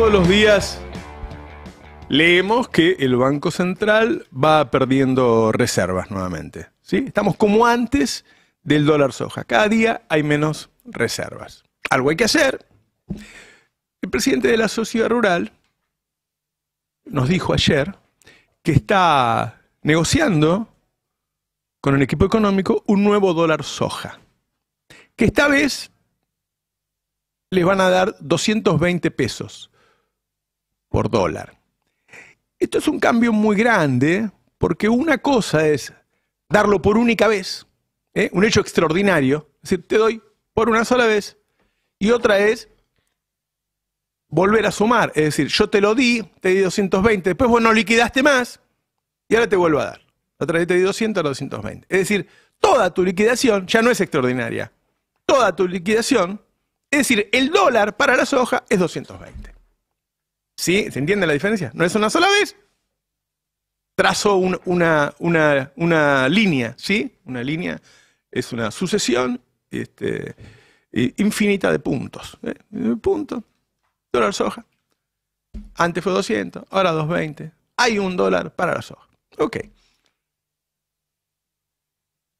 todos los días leemos que el Banco Central va perdiendo reservas nuevamente. ¿sí? Estamos como antes del dólar soja. Cada día hay menos reservas. Algo hay que hacer. El presidente de la sociedad rural nos dijo ayer que está negociando con el equipo económico un nuevo dólar soja, que esta vez les van a dar 220 pesos por dólar. Esto es un cambio muy grande porque una cosa es darlo por única vez, ¿eh? un hecho extraordinario, es decir, te doy por una sola vez, y otra es volver a sumar, es decir, yo te lo di, te di 220, después vos no liquidaste más y ahora te vuelvo a dar. Otra vez te di 200, a 220. Es decir, toda tu liquidación ya no es extraordinaria. Toda tu liquidación, es decir, el dólar para la soja es 220. ¿Sí? ¿Se entiende la diferencia? No es una sola vez. Trazo una, línea, ¿sí? Una línea es una sucesión este, infinita de puntos. ¿eh? Punto, dólar soja. Antes fue 200, ahora 220. Hay un dólar para la soja. Ok.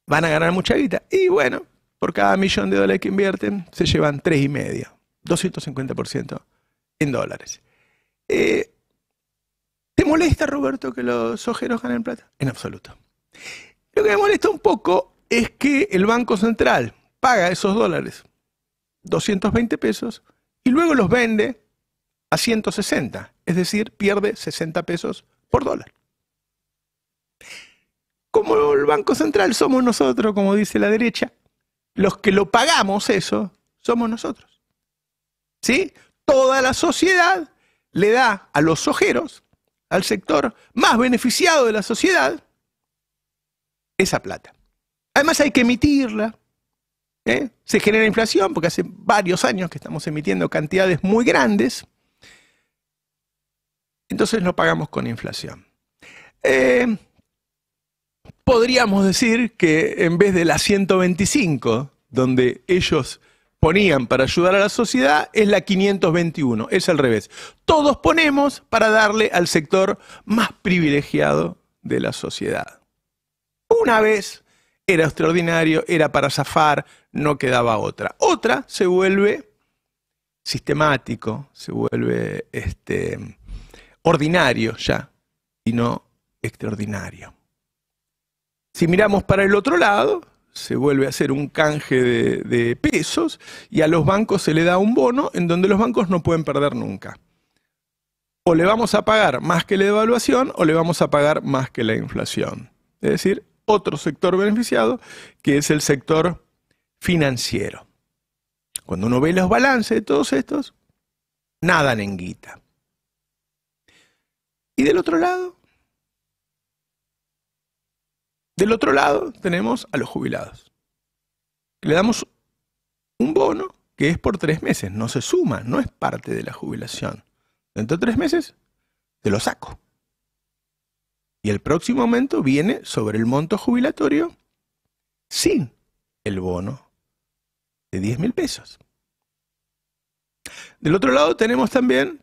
Van a ganar mucha guita. Y bueno, por cada millón de dólares que invierten, se llevan 3,5. 250% en dólares. Eh, ¿Te molesta, Roberto, que los ojeros ganen plata? En absoluto. Lo que me molesta un poco es que el Banco Central paga esos dólares, 220 pesos, y luego los vende a 160, es decir, pierde 60 pesos por dólar. Como el Banco Central somos nosotros, como dice la derecha, los que lo pagamos eso somos nosotros. ¿Sí? Toda la sociedad le da a los ojeros, al sector más beneficiado de la sociedad, esa plata. Además hay que emitirla. ¿eh? Se genera inflación porque hace varios años que estamos emitiendo cantidades muy grandes. Entonces lo pagamos con inflación. Eh, podríamos decir que en vez de la 125, donde ellos ponían para ayudar a la sociedad es la 521, es al revés. Todos ponemos para darle al sector más privilegiado de la sociedad. Una vez era extraordinario, era para zafar, no quedaba otra. Otra se vuelve sistemático, se vuelve este, ordinario ya, y no extraordinario. Si miramos para el otro lado, se vuelve a hacer un canje de, pesos y a los bancos se le da un bono en donde los bancos no pueden perder nunca. O le vamos a pagar más que la devaluación o le vamos a pagar más que la inflación. Es decir, otro sector beneficiado que es el sector financiero. Cuando uno ve los balances de todos estos, nada en guita. Y del otro lado, del otro lado tenemos a los jubilados. Le damos un bono que es por tres meses, no se suma, no es parte de la jubilación. Dentro de tres meses te lo saco. Y el próximo momento viene sobre el monto jubilatorio sin el bono de 10 mil pesos. Del otro lado tenemos también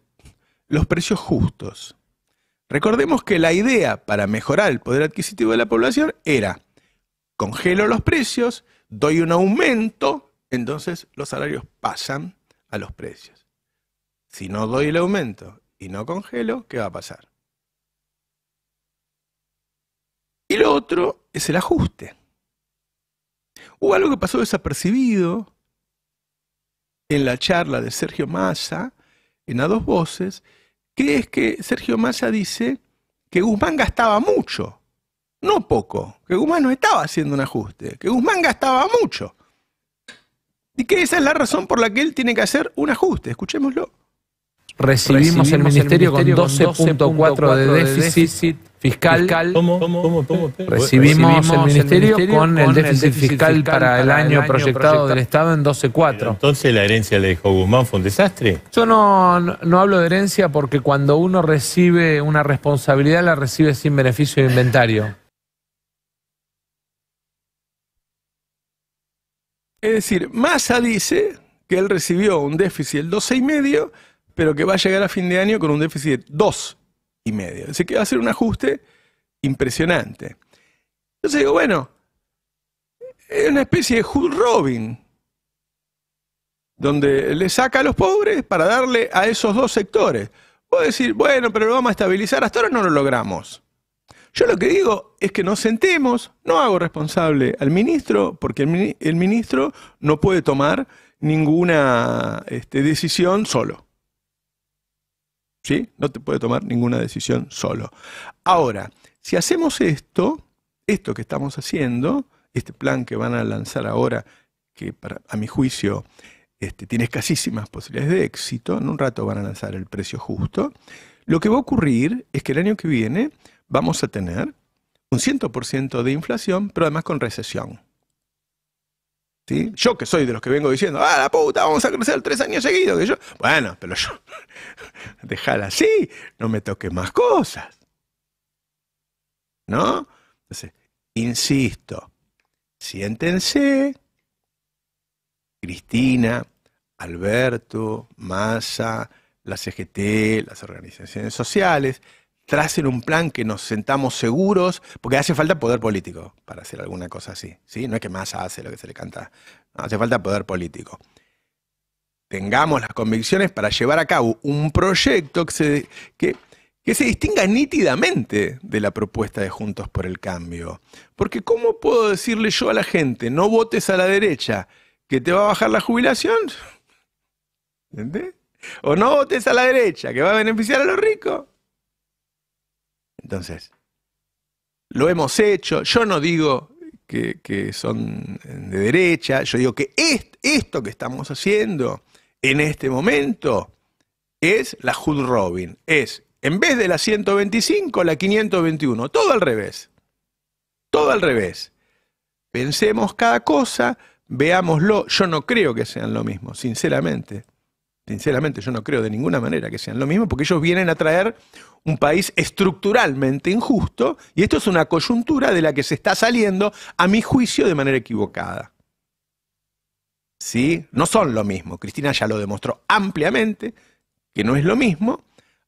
los precios justos. Recordemos que la idea para mejorar el poder adquisitivo de la población era congelo los precios, doy un aumento, entonces los salarios pasan a los precios. Si no doy el aumento y no congelo, ¿qué va a pasar? Y lo otro es el ajuste. Hubo algo que pasó desapercibido en la charla de Sergio Massa, en A Dos Voces, Qué es que Sergio Massa dice que Guzmán gastaba mucho, no poco, que Guzmán no estaba haciendo un ajuste, que Guzmán gastaba mucho. Y que esa es la razón por la que él tiene que hacer un ajuste, escuchémoslo. Recibimos, el, ministerio con 12.4 de déficit, fiscal, recibimos, el ministerio, con, el déficit, fiscal, para el año, proyectado del Estado en 12.4. Entonces la herencia le dijo Guzmán fue un desastre. Yo no, hablo de herencia porque cuando uno recibe una responsabilidad la recibe sin beneficio de inventario. Es decir, Massa dice que él recibió un déficit del 12,5, pero que va a llegar a fin de año con un déficit de 2 y medio. Así que va a ser un ajuste impresionante. Entonces digo, bueno, es una especie de Hood Robin, donde le saca a los pobres para darle a esos dos sectores. Puedo decir, bueno, pero lo vamos a estabilizar, hasta ahora no lo logramos. Yo lo que digo es que nos sentemos, no hago responsable al ministro, porque el, ministro no puede tomar ninguna este, decisión solo. ¿Sí? No te puede tomar ninguna decisión solo. Ahora, si hacemos esto, esto que estamos haciendo, este plan que van a lanzar ahora, que a mi juicio este, tiene escasísimas posibilidades de éxito, en un rato van a lanzar el precio justo, lo que va a ocurrir es que el año que viene vamos a tener un 100% de inflación, pero además con recesión. Yo que soy de los que vengo diciendo, ah, la puta, vamos a crecer tres años seguidos. Que yo, bueno, pero yo, déjala así, no me toque más cosas. ¿No? Entonces, insisto, siéntense, Cristina, Alberto, Massa, la CGT, las organizaciones sociales, tracen un plan que nos sentamos seguros, porque hace falta poder político para hacer alguna cosa así. ¿sí? No es que Massa hace lo que se le canta, hace falta poder político. Tengamos las convicciones para llevar a cabo un proyecto que que, que se distinga nítidamente de la propuesta de Juntos por el Cambio. Porque ¿cómo puedo decirle yo a la gente, no votes a la derecha, que te va a bajar la jubilación? ¿Entendés? O no votes a la derecha, que va a beneficiar a los ricos. Entonces, lo hemos hecho. Yo no digo que, son de derecha, yo digo que esto que estamos haciendo en este momento es la Hood Robin. Es, en vez de la 125, la 521. Todo al revés. Todo al revés. Pensemos cada cosa, veámoslo. Yo no creo que sean lo mismo, sinceramente. Sinceramente, yo no creo de ninguna manera que sean lo mismo, porque ellos vienen a traer un país estructuralmente injusto y esto es una coyuntura de la que se está saliendo, a mi juicio, de manera equivocada. ¿Sí? No son lo mismo. Cristina ya lo demostró ampliamente que no es lo mismo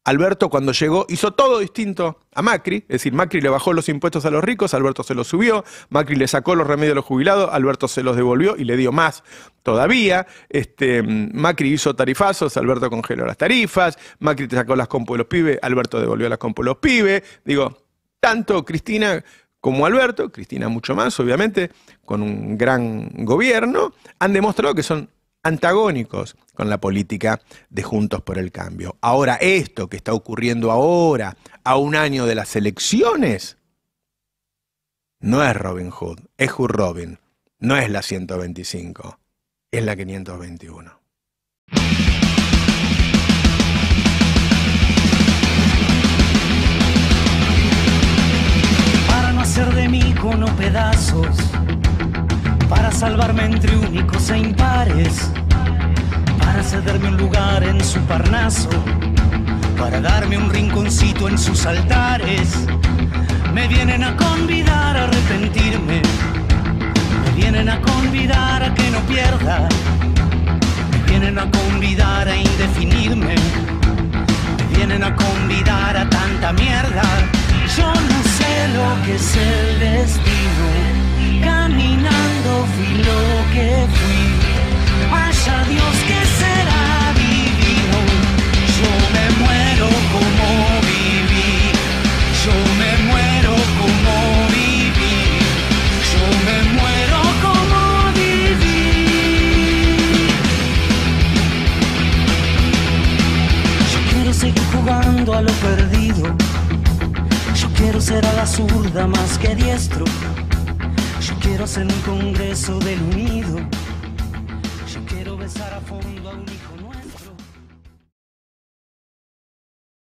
Alberto cuando llegó hizo todo distinto a Macri, es decir, Macri le bajó los impuestos a los ricos, Alberto se los subió, Macri le sacó los remedios a los jubilados, Alberto se los devolvió y le dio más todavía, este, mm, Macri hizo tarifazos, Alberto congeló las tarifas, Macri te sacó las compu de los pibes, Alberto devolvió las compu de los pibes, digo, tanto Cristina como Alberto, Cristina mucho más, obviamente, con un gran gobierno, han demostrado que son antagónicos con la política de Juntos por el Cambio. Ahora, esto que está ocurriendo ahora, a un año de las elecciones, no es Robin Hood, es Hood Robin, no es la 125, es la 521. Para no hacer de mí cono pedazos, para salvarme entre únicos e impares para cederme un lugar en su parnaso, para darme un rinconcito en sus altares. Me vienen a convidar a arrepentirme, me vienen a convidar a que no pierda, me vienen a convidar a indefinirme, me vienen a convidar a tanta mierda. Yo no sé lo que es el destino, caminando fui lo que fui seguir jugando a lo perdido. Yo quiero ser a la zurda más que diestro. Yo quiero ser un congreso del unido.